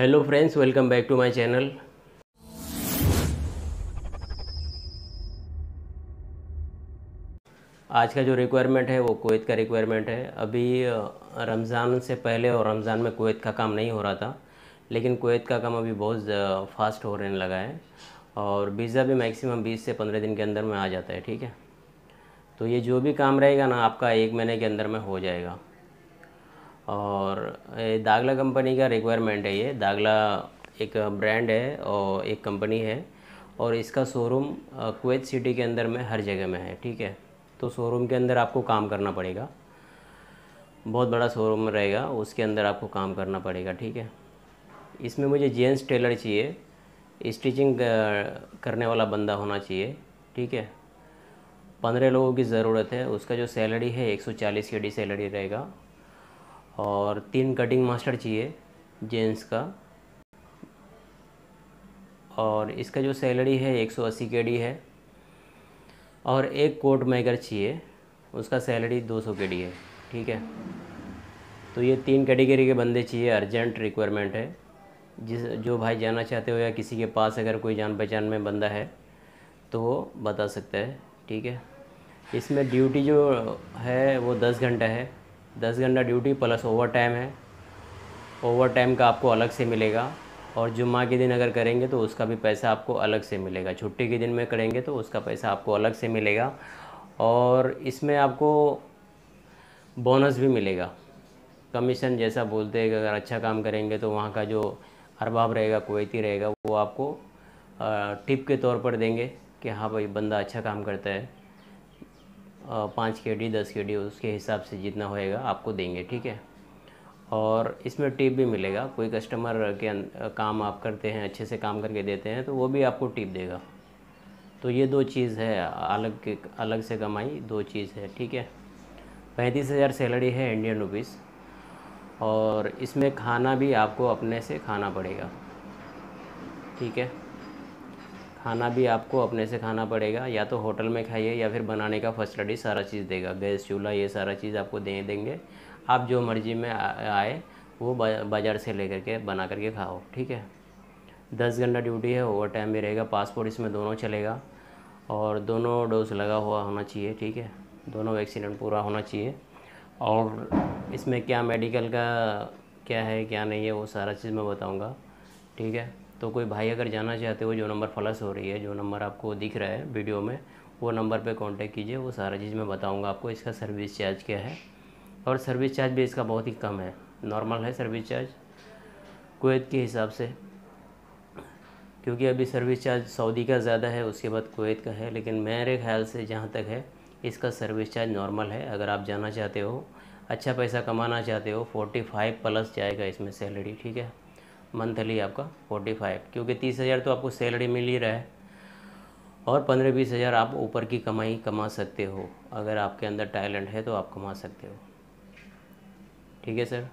hello friends welcome back to my channel आज का जो रिक्वायरमेंट है वो कोवैत का रिक्वायरमेंट है अभी रमज़ान से पहले और रमज़ान में कोवैत का काम नहीं हो रहा था लेकिन कोवैत का काम अभी बहुत फास्ट हो रहने लगा है और वीज़ा भी मैक्सिमम 20 से 15 दिन के अंदर में आ जाता है ठीक है तो ये जो भी काम रहेगा ना आपका एक महीने के अंदर में हो जाएगा और दागला कंपनी का रिक्वायरमेंट है ये दागला एक ब्रांड है और एक कंपनी है और इसका शोरूम कुवैत सिटी के अंदर में हर जगह में है ठीक है तो शोरूम के अंदर आपको काम करना पड़ेगा बहुत बड़ा शोरूम रहेगा उसके अंदर आपको काम करना पड़ेगा ठीक है इसमें मुझे जेंट्स टेलर चाहिए स्टिचिंग करने वाला बंदा होना चाहिए ठीक है पंद्रह लोगों की ज़रूरत है उसका जो सैलरी है एक सौ चालीस के डी सैलरी रहेगा और तीन कटिंग मास्टर चाहिए जेंट्स का और इसका जो सैलरी है 180 डी है और एक कोट मेकर चाहिए उसका सैलरी 200 डी है ठीक है तो ये तीन कैटेगरी के बंदे चाहिए अर्जेंट रिक्वायरमेंट है जिस जो भाई जाना चाहते हो या किसी के पास अगर कोई जान पहचान में बंदा है तो वो बता सकता है ठीक है इसमें ड्यूटी जो है वो दस घंटा है दस घंटा ड्यूटी प्लस ओवर टाइम है ओवर टाइम का आपको अलग से मिलेगा और जुम्मा के दिन अगर करेंगे तो उसका भी पैसा आपको अलग से मिलेगा छुट्टी के दिन में करेंगे तो उसका पैसा आपको अलग से मिलेगा और इसमें आपको बोनस भी मिलेगा कमीशन जैसा बोलते हैं कि अगर अच्छा काम करेंगे तो वहाँ का जो अरबाब रहेगा कुवैती रहेगा वो आपको टिप के तौर पर देंगे कि हाँ भाई बंदा अच्छा काम करता है पाँच के डी दस के डी उसके हिसाब से जितना होएगा आपको देंगे ठीक है और इसमें टिप भी मिलेगा कोई कस्टमर के अं-, काम आप करते हैं अच्छे से काम करके देते हैं तो वो भी आपको टिप देगा तो ये दो चीज़ है अलग अलग से कमाई दो चीज़ है ठीक है पैंतीस हज़ार सैलरी है इंडियन रुपीज़ और इसमें खाना भी आपको अपने से खाना पड़ेगा ठीक है खाना भी आपको अपने से खाना पड़ेगा या तो होटल में खाइए या फिर बनाने का फैसिलिटी सारा चीज़ देगा गैस चूल्हा ये सारा चीज़ आपको दे देंगे आप जो मर्ज़ी में आए वो बाज़ार से लेकर के बना करके खाओ ठीक है दस घंटा ड्यूटी है ओवर टाइम भी रहेगा पासपोर्ट इसमें दोनों चलेगा और दोनों डोज लगा हुआ होना चाहिए ठीक है दोनों वैक्सीन पूरा होना चाहिए और इसमें क्या मेडिकल का क्या है क्या नहीं है वो सारा चीज़ मैं बताऊँगा ठीक है तो कोई भाई अगर जाना चाहते हो जो नंबर फ्लस हो रही है जो नंबर आपको दिख रहा है वीडियो में वो नंबर पे कांटेक्ट कीजिए वो सारा चीज़ मैं बताऊंगा आपको इसका सर्विस चार्ज क्या है और सर्विस चार्ज भी इसका बहुत ही कम है नॉर्मल है सर्विस चार्ज कुवैत के हिसाब से क्योंकि अभी सर्विस चार्ज सऊदी का ज़्यादा है उसके बाद कुवैत का है लेकिन मेरे ख्याल से जहाँ तक है इसका सर्विस चार्ज नॉर्मल है अगर आप जाना चाहते हो अच्छा पैसा कमाना चाहते हो फोर्टी फाइव प्लस जाएगा इसमें सैलरी ठीक है मंथली आपका फोर्टी फाइव क्योंकि तीस हज़ार तो आपको सैलरी मिल ही रहा है और पंद्रह बीस हज़ार आप ऊपर की कमाई कमा सकते हो अगर आपके अंदर टैलेंट है तो आप कमा सकते हो ठीक है सर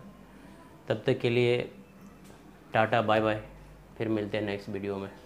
तब तक के लिए टाटा बाय बाय फिर मिलते हैं नेक्स्ट वीडियो में